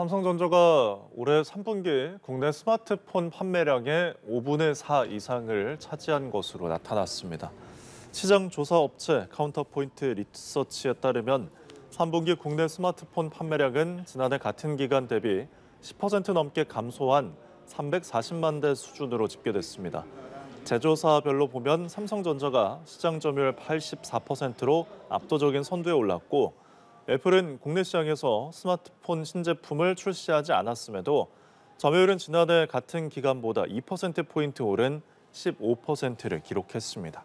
삼성전자가 올해 3분기 국내 스마트폰 판매량의 5분의 4 이상을 차지한 것으로 나타났습니다. 시장 조사 업체 카운터포인트 리서치에 따르면 3분기 국내 스마트폰 판매량은 지난해 같은 기간 대비 10% 넘게 감소한 340만 대 수준으로 집계됐습니다. 제조사별로 보면 삼성전자가 시장 점유율 84%로 압도적인 선두에 올랐고 애플은 국내 시장에서 스마트폰 신제품을 출시하지 않았음에도 점유율은 지난해 같은 기간보다 2%포인트 오른 15%를 기록했습니다.